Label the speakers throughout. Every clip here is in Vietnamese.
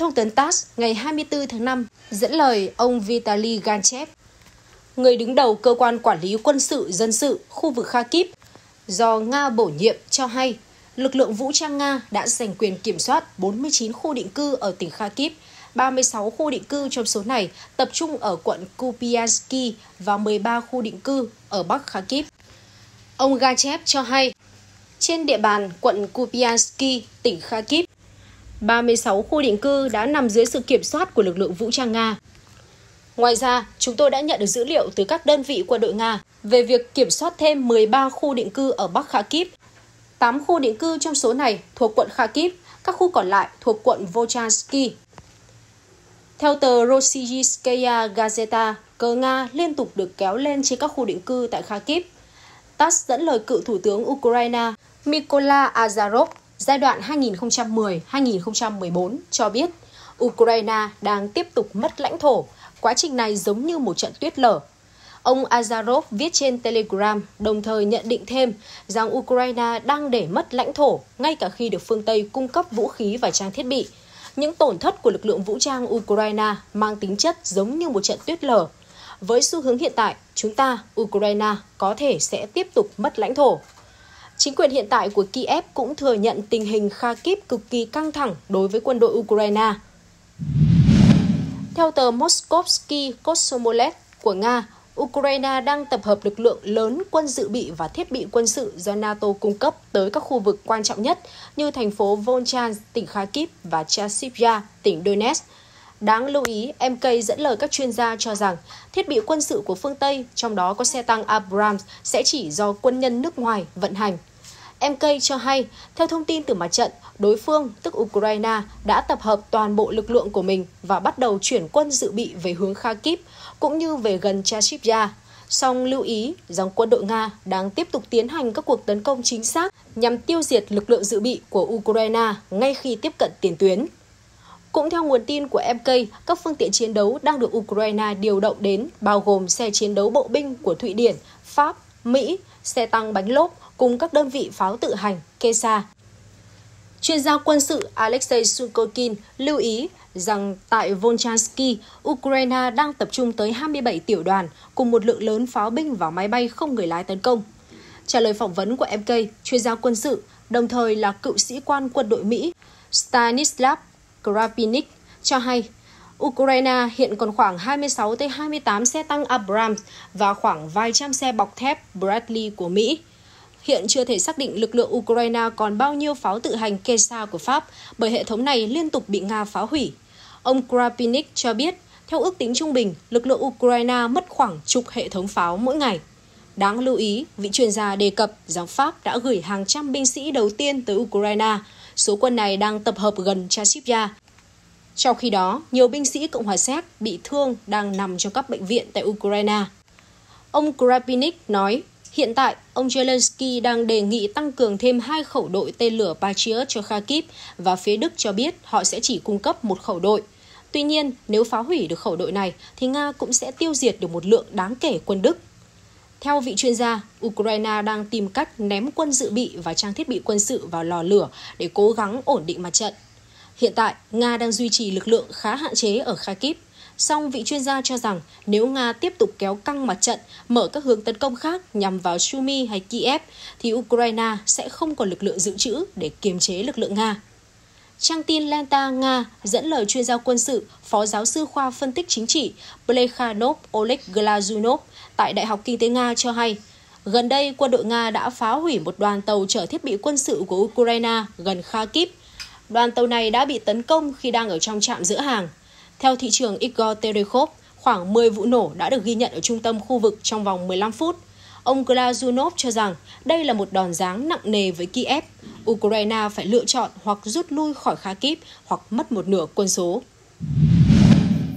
Speaker 1: thông tấn TASS ngày 24 tháng 5 dẫn lời ông Vitaly Ganchev, người đứng đầu cơ quan quản lý quân sự dân sự khu vực Kharkiv do Nga bổ nhiệm cho hay lực lượng vũ trang Nga đã giành quyền kiểm soát 49 khu định cư ở tỉnh Kharkiv, 36 khu định cư trong số này tập trung ở quận Kupiansky và 13 khu định cư ở Bắc Kharkiv. Ông Gachev cho hay, trên địa bàn quận Kupiansky, tỉnh Kharkiv, 36 khu định cư đã nằm dưới sự kiểm soát của lực lượng vũ trang Nga. Ngoài ra, chúng tôi đã nhận được dữ liệu từ các đơn vị quân đội Nga về việc kiểm soát thêm 13 khu định cư ở Bắc Kharkiv. 8 khu định cư trong số này thuộc quận Kharkiv, các khu còn lại thuộc quận Volchansky. Theo tờ Rossiyskaya Gazeta, cờ Nga liên tục được kéo lên trên các khu định cư tại Kharkiv. TASS dẫn lời cựu Thủ tướng Ukraine Mykola Azarov giai đoạn 2010-2014 cho biết Ukraine đang tiếp tục mất lãnh thổ, quá trình này giống như một trận tuyết lở. Ông Azarov viết trên Telegram, đồng thời nhận định thêm rằng Ukraine đang để mất lãnh thổ ngay cả khi được phương Tây cung cấp vũ khí và trang thiết bị. Những tổn thất của lực lượng vũ trang Ukraine mang tính chất giống như một trận tuyết lở. Với xu hướng hiện tại, chúng ta, Ukraine, có thể sẽ tiếp tục mất lãnh thổ. Chính quyền hiện tại của Kiev cũng thừa nhận tình hình Kharkiv cực kỳ căng thẳng đối với quân đội Ukraine. Theo tờ Moskovsky Kosomolet của Nga, Ukraine đang tập hợp lực lượng lớn quân dự bị và thiết bị quân sự do NATO cung cấp tới các khu vực quan trọng nhất như thành phố Volchan, tỉnh Kharkiv và Chasiv-Ya, tỉnh Donetsk. Đáng lưu ý, MK dẫn lời các chuyên gia cho rằng thiết bị quân sự của phương Tây, trong đó có xe tăng Abrams, sẽ chỉ do quân nhân nước ngoài vận hành MK cho hay, theo thông tin từ mặt trận, đối phương, tức Ukraine, đã tập hợp toàn bộ lực lượng của mình và bắt đầu chuyển quân dự bị về hướng Kharkiv, cũng như về gần Chashivya. Song lưu ý rằng quân đội Nga đang tiếp tục tiến hành các cuộc tấn công chính xác nhằm tiêu diệt lực lượng dự bị của Ukraine ngay khi tiếp cận tiền tuyến. Cũng theo nguồn tin của MK, các phương tiện chiến đấu đang được Ukraine điều động đến bao gồm xe chiến đấu bộ binh của Thụy Điển, Pháp, Mỹ, xe tăng bánh lốp, cùng các đơn vị pháo tự hành KESA. Chuyên gia quân sự Alexei Sukokin lưu ý rằng tại Volchansky, Ukraine đang tập trung tới 27 tiểu đoàn cùng một lượng lớn pháo binh và máy bay không người lái tấn công. Trả lời phỏng vấn của MK, chuyên gia quân sự, đồng thời là cựu sĩ quan quân đội Mỹ Stanislav Krapinik cho hay Ukraine hiện còn khoảng 26 tới 28 xe tăng Abrams và khoảng vài trăm xe bọc thép Bradley của Mỹ. Hiện chưa thể xác định lực lượng Ukraine còn bao nhiêu pháo tự hành Kesa của Pháp bởi hệ thống này liên tục bị Nga phá hủy. Ông Krapinik cho biết, theo ước tính trung bình, lực lượng Ukraine mất khoảng chục hệ thống pháo mỗi ngày. Đáng lưu ý, vị chuyên gia đề cập rằng Pháp đã gửi hàng trăm binh sĩ đầu tiên tới Ukraine. Số quân này đang tập hợp gần Chashivya. Trong khi đó, nhiều binh sĩ Cộng hòa Séc bị thương đang nằm trong các bệnh viện tại Ukraine. Ông Krapinik nói, Hiện tại, ông Zelensky đang đề nghị tăng cường thêm hai khẩu đội tên lửa Patriot cho Kharkiv và phía Đức cho biết họ sẽ chỉ cung cấp một khẩu đội. Tuy nhiên, nếu phá hủy được khẩu đội này thì Nga cũng sẽ tiêu diệt được một lượng đáng kể quân Đức. Theo vị chuyên gia, Ukraine đang tìm cách ném quân dự bị và trang thiết bị quân sự vào lò lửa để cố gắng ổn định mặt trận. Hiện tại, Nga đang duy trì lực lượng khá hạn chế ở Kharkiv Song vị chuyên gia cho rằng nếu Nga tiếp tục kéo căng mặt trận, mở các hướng tấn công khác nhằm vào Sumy hay Kiev, thì Ukraine sẽ không còn lực lượng dự trữ để kiềm chế lực lượng Nga. Trang tin Lenta Nga dẫn lời chuyên gia quân sự, phó giáo sư khoa phân tích chính trị Plekhanov Oleg Glazunov tại Đại học Kinh tế Nga cho hay, gần đây quân đội Nga đã phá hủy một đoàn tàu chở thiết bị quân sự của Ukraine gần Kharkiv. Đoàn tàu này đã bị tấn công khi đang ở trong trạm giữa hàng. Theo thị trường Igor Terekhov, khoảng 10 vụ nổ đã được ghi nhận ở trung tâm khu vực trong vòng 15 phút. Ông Glazunov cho rằng đây là một đòn giáng nặng nề với Kiev. Ukraine phải lựa chọn hoặc rút lui khỏi Kharkiv hoặc mất một nửa quân số.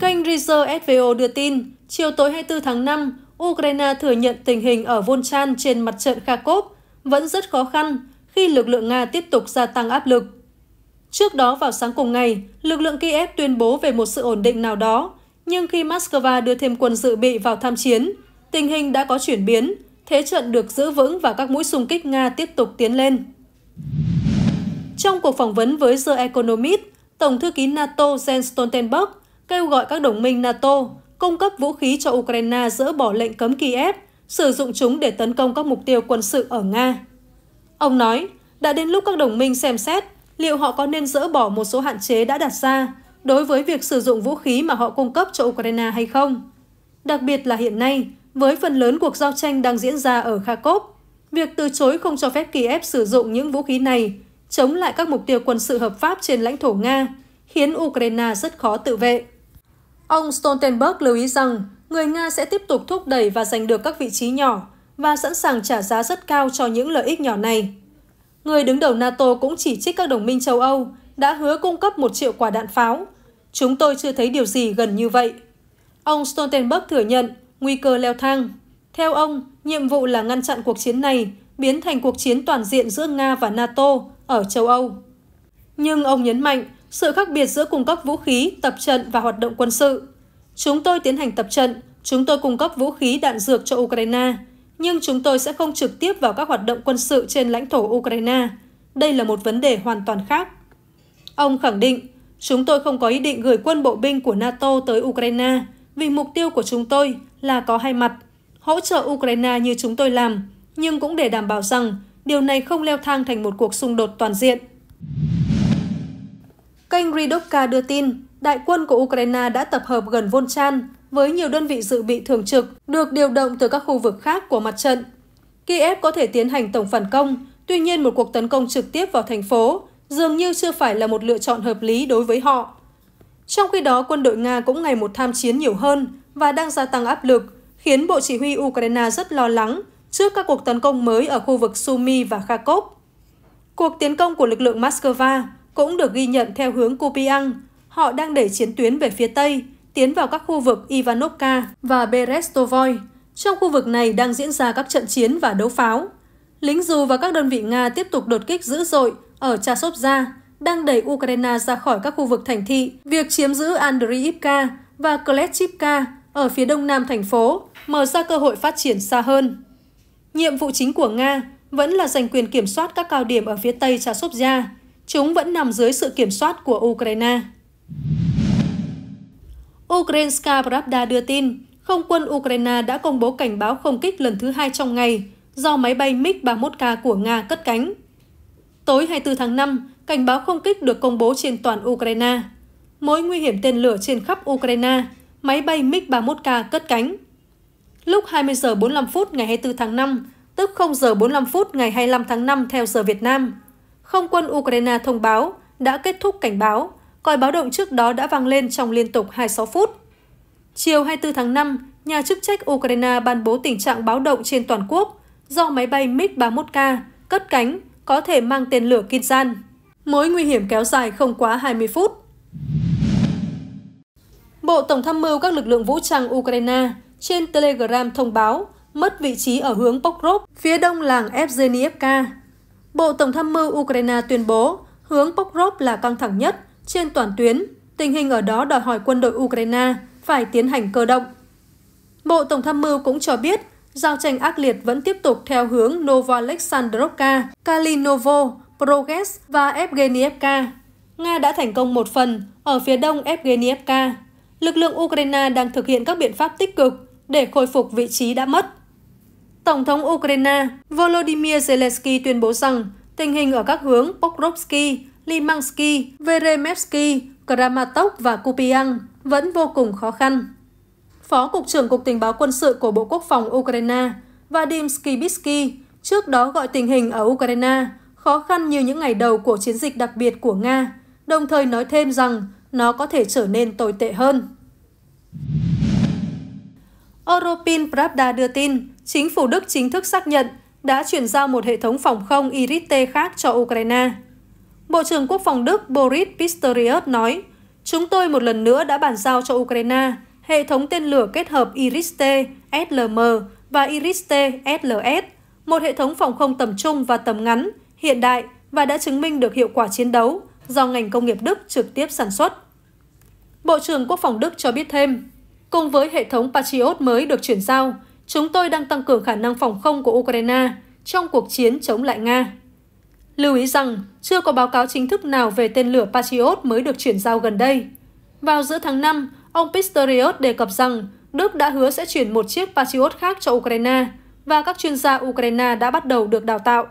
Speaker 2: Kênh Reuters SVO đưa tin, chiều tối 24 tháng 5, Ukraine thừa nhận tình hình ở Volchan trên mặt trận Kharkov vẫn rất khó khăn khi lực lượng Nga tiếp tục gia tăng áp lực. Trước đó vào sáng cùng ngày, lực lượng Kiev tuyên bố về một sự ổn định nào đó, nhưng khi Moscow đưa thêm quân dự bị vào tham chiến, tình hình đã có chuyển biến, thế trận được giữ vững và các mũi xung kích Nga tiếp tục tiến lên. Trong cuộc phỏng vấn với The Economist, Tổng thư ký NATO Jens Stoltenberg kêu gọi các đồng minh NATO cung cấp vũ khí cho Ukraine dỡ bỏ lệnh cấm Kiev, sử dụng chúng để tấn công các mục tiêu quân sự ở Nga. Ông nói, đã đến lúc các đồng minh xem xét liệu họ có nên dỡ bỏ một số hạn chế đã đặt ra đối với việc sử dụng vũ khí mà họ cung cấp cho Ukraine hay không? Đặc biệt là hiện nay, với phần lớn cuộc giao tranh đang diễn ra ở Kharkov, việc từ chối không cho phép Kiev sử dụng những vũ khí này chống lại các mục tiêu quân sự hợp pháp trên lãnh thổ Nga khiến Ukraine rất khó tự vệ. Ông Stoltenberg lưu ý rằng người Nga sẽ tiếp tục thúc đẩy và giành được các vị trí nhỏ và sẵn sàng trả giá rất cao cho những lợi ích nhỏ này người đứng đầu NATO cũng chỉ trích các đồng minh châu Âu đã hứa cung cấp một triệu quả đạn pháo. Chúng tôi chưa thấy điều gì gần như vậy. Ông Stoltenberg thừa nhận nguy cơ leo thang. Theo ông, nhiệm vụ là ngăn chặn cuộc chiến này biến thành cuộc chiến toàn diện giữa Nga và NATO ở châu Âu. Nhưng ông nhấn mạnh sự khác biệt giữa cung cấp vũ khí, tập trận và hoạt động quân sự. Chúng tôi tiến hành tập trận, chúng tôi cung cấp vũ khí đạn dược cho Ukraine, nhưng chúng tôi sẽ không trực tiếp vào các hoạt động quân sự trên lãnh thổ Ukraine. Đây là một vấn đề hoàn toàn khác. Ông khẳng định, chúng tôi không có ý định gửi quân bộ binh của NATO tới Ukraine vì mục tiêu của chúng tôi là có hai mặt, hỗ trợ Ukraine như chúng tôi làm, nhưng cũng để đảm bảo rằng điều này không leo thang thành một cuộc xung đột toàn diện. Kênh Ridovka đưa tin, đại quân của Ukraine đã tập hợp gần Volchan, với nhiều đơn vị dự bị thường trực được điều động từ các khu vực khác của mặt trận. Kiev có thể tiến hành tổng phản công, tuy nhiên một cuộc tấn công trực tiếp vào thành phố dường như chưa phải là một lựa chọn hợp lý đối với họ. Trong khi đó, quân đội Nga cũng ngày một tham chiến nhiều hơn và đang gia tăng áp lực, khiến Bộ Chỉ huy Ukraine rất lo lắng trước các cuộc tấn công mới ở khu vực Sumy và Kharkov. Cuộc tiến công của lực lượng Moscow cũng được ghi nhận theo hướng Kupiang. Họ đang đẩy chiến tuyến về phía Tây, tiến vào các khu vực Ivanovka và Berestovoy. Trong khu vực này đang diễn ra các trận chiến và đấu pháo. Lính dù và các đơn vị Nga tiếp tục đột kích dữ dội ở Chasovza, đang đẩy Ukraine ra khỏi các khu vực thành thị. Việc chiếm giữ Andriivka và Klechivka ở phía đông nam thành phố mở ra cơ hội phát triển xa hơn. Nhiệm vụ chính của Nga vẫn là giành quyền kiểm soát các cao điểm ở phía tây Chasovia. Chúng vẫn nằm dưới sự kiểm soát của Ukraine. Ukrainska Pravda đưa tin, không quân Ukraine đã công bố cảnh báo không kích lần thứ hai trong ngày do máy bay MiG-31K của Nga cất cánh. Tối 24 tháng 5, cảnh báo không kích được công bố trên toàn Ukraine. Mối nguy hiểm tên lửa trên khắp Ukraine, máy bay MiG-31K cất cánh. Lúc 20 giờ 45 phút ngày 24 tháng 5, tức 0 giờ 45 phút ngày 25 tháng 5 theo giờ Việt Nam, không quân Ukraine thông báo đã kết thúc cảnh báo Còi báo động trước đó đã vang lên trong liên tục 26 phút. Chiều 24 tháng 5, nhà chức trách Ukraine ban bố tình trạng báo động trên toàn quốc do máy bay MiG-31K cất cánh có thể mang tên lửa Kinzhan. Mối nguy hiểm kéo dài không quá 20 phút. Bộ Tổng tham mưu các lực lượng vũ trang Ukraine trên Telegram thông báo mất vị trí ở hướng Pokrov, phía đông làng Evgeniivka. Bộ Tổng tham mưu Ukraine tuyên bố hướng Pokrov là căng thẳng nhất trên toàn tuyến, tình hình ở đó đòi hỏi quân đội Ukraine phải tiến hành cơ động. Bộ Tổng tham mưu cũng cho biết, giao tranh ác liệt vẫn tiếp tục theo hướng Novoalexandrovka, Kalinovo, Progress và Evgenievka. Nga đã thành công một phần ở phía đông Evgenievka. Lực lượng Ukraine đang thực hiện các biện pháp tích cực để khôi phục vị trí đã mất. Tổng thống Ukraine Volodymyr Zelensky tuyên bố rằng tình hình ở các hướng Pokrovsky Limansky, Veremevsky, Kramatok và Kupiang vẫn vô cùng khó khăn. Phó Cục trưởng Cục Tình báo Quân sự của Bộ Quốc phòng Ukraine Vadim Skibitsky trước đó gọi tình hình ở Ukraine khó khăn như những ngày đầu của chiến dịch đặc biệt của Nga, đồng thời nói thêm rằng nó có thể trở nên tồi tệ hơn. Europin Pravda đưa tin, chính phủ Đức chính thức xác nhận đã chuyển giao một hệ thống phòng không Iris-T khác cho Ukraine. Bộ trưởng Quốc phòng Đức Boris Pistorius nói, Chúng tôi một lần nữa đã bàn giao cho Ukraine hệ thống tên lửa kết hợp Iris-T, SLM và Iris-T, SLS, một hệ thống phòng không tầm trung và tầm ngắn, hiện đại và đã chứng minh được hiệu quả chiến đấu do ngành công nghiệp Đức trực tiếp sản xuất. Bộ trưởng Quốc phòng Đức cho biết thêm, cùng với hệ thống Patriot mới được chuyển giao, chúng tôi đang tăng cường khả năng phòng không của Ukraine trong cuộc chiến chống lại Nga. Lưu ý rằng, chưa có báo cáo chính thức nào về tên lửa Patriot mới được chuyển giao gần đây. Vào giữa tháng 5, ông Pistorius đề cập rằng Đức đã hứa sẽ chuyển một chiếc Patriot khác cho Ukraine và các chuyên gia Ukraine đã bắt đầu được đào tạo.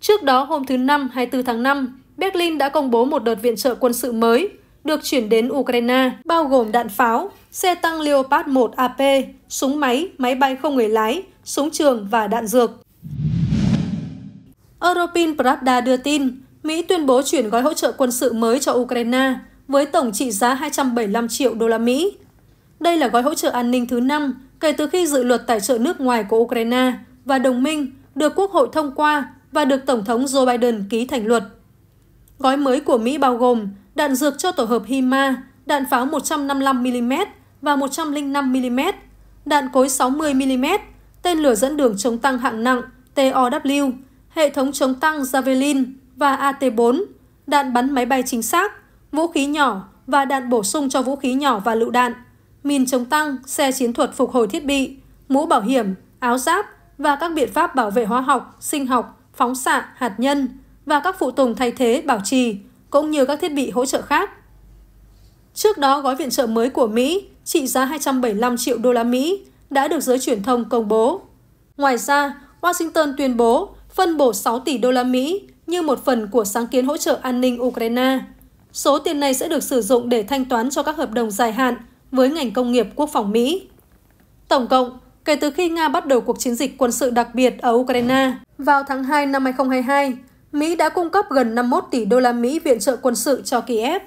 Speaker 2: Trước đó hôm thứ Năm 24 tháng 5, Berlin đã công bố một đợt viện trợ quân sự mới được chuyển đến Ukraine, bao gồm đạn pháo, xe tăng Leopard 1 AP, súng máy, máy bay không người lái, súng trường và đạn dược. Europin Pravda đưa tin, Mỹ tuyên bố chuyển gói hỗ trợ quân sự mới cho Ukraine với tổng trị giá 275 triệu đô la Mỹ. Đây là gói hỗ trợ an ninh thứ năm kể từ khi dự luật tài trợ nước ngoài của Ukraine và đồng minh được Quốc hội thông qua và được Tổng thống Joe Biden ký thành luật. Gói mới của Mỹ bao gồm đạn dược cho tổ hợp HIMA, đạn pháo 155mm và 105mm, đạn cối 60mm, tên lửa dẫn đường chống tăng hạng nặng TOW, hệ thống chống tăng Javelin và AT4, đạn bắn máy bay chính xác, vũ khí nhỏ và đạn bổ sung cho vũ khí nhỏ và lựu đạn, mìn chống tăng, xe chiến thuật phục hồi thiết bị, mũ bảo hiểm, áo giáp và các biện pháp bảo vệ hóa học, sinh học, phóng xạ, hạt nhân và các phụ tùng thay thế, bảo trì, cũng như các thiết bị hỗ trợ khác. Trước đó, gói viện trợ mới của Mỹ trị giá 275 triệu đô la Mỹ đã được giới truyền thông công bố. Ngoài ra, Washington tuyên bố phân bổ 6 tỷ đô la Mỹ như một phần của sáng kiến hỗ trợ an ninh Ukraine. Số tiền này sẽ được sử dụng để thanh toán cho các hợp đồng dài hạn với ngành công nghiệp quốc phòng Mỹ. Tổng cộng, kể từ khi Nga bắt đầu cuộc chiến dịch quân sự đặc biệt ở Ukraine vào tháng 2 năm 2022, Mỹ đã cung cấp gần 51 tỷ đô la Mỹ viện trợ quân sự cho Kiev.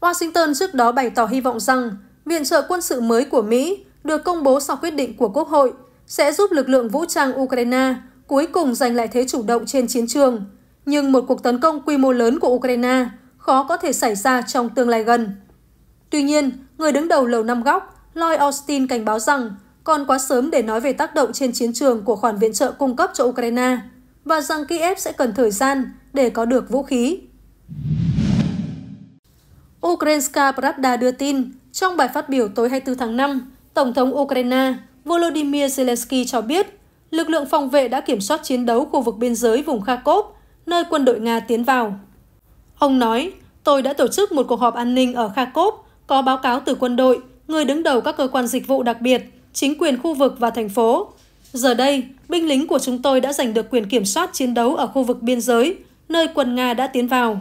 Speaker 2: Washington trước đó bày tỏ hy vọng rằng viện trợ quân sự mới của Mỹ được công bố sau quyết định của Quốc hội sẽ giúp lực lượng vũ trang Ukraine cuối cùng giành lại thế chủ động trên chiến trường. Nhưng một cuộc tấn công quy mô lớn của Ukraine khó có thể xảy ra trong tương lai gần. Tuy nhiên, người đứng đầu Lầu Năm Góc, Lloyd Austin cảnh báo rằng còn quá sớm để nói về tác động trên chiến trường của khoản viện trợ cung cấp cho Ukraine và rằng Kiev sẽ cần thời gian để có được vũ khí. Ukrainska Pravda đưa tin, trong bài phát biểu tối 24 tháng 5, Tổng thống Ukraine Volodymyr Zelensky cho biết lực lượng phòng vệ đã kiểm soát chiến đấu khu vực biên giới vùng Kharkov, nơi quân đội Nga tiến vào. Ông nói, tôi đã tổ chức một cuộc họp an ninh ở Kharkov, có báo cáo từ quân đội, người đứng đầu các cơ quan dịch vụ đặc biệt, chính quyền khu vực và thành phố. Giờ đây, binh lính của chúng tôi đã giành được quyền kiểm soát chiến đấu ở khu vực biên giới, nơi quân Nga đã tiến vào.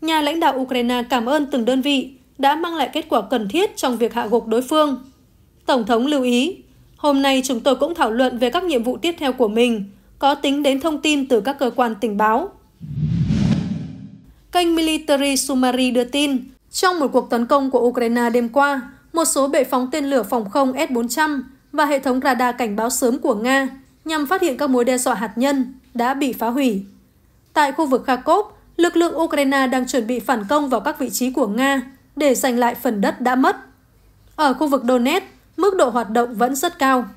Speaker 2: Nhà lãnh đạo Ukraine cảm ơn từng đơn vị đã mang lại kết quả cần thiết trong việc hạ gục đối phương. Tổng thống lưu ý, Hôm nay chúng tôi cũng thảo luận về các nhiệm vụ tiếp theo của mình, có tính đến thông tin từ các cơ quan tình báo. Kênh Military Summary đưa tin, trong một cuộc tấn công của Ukraine đêm qua, một số bệ phóng tên lửa phòng không S-400 và hệ thống radar cảnh báo sớm của Nga nhằm phát hiện các mối đe dọa hạt nhân đã bị phá hủy. Tại khu vực Kharkov, lực lượng Ukraine đang chuẩn bị phản công vào các vị trí của Nga để giành lại phần đất đã mất. Ở khu vực Donetsk, mức độ hoạt động vẫn rất cao.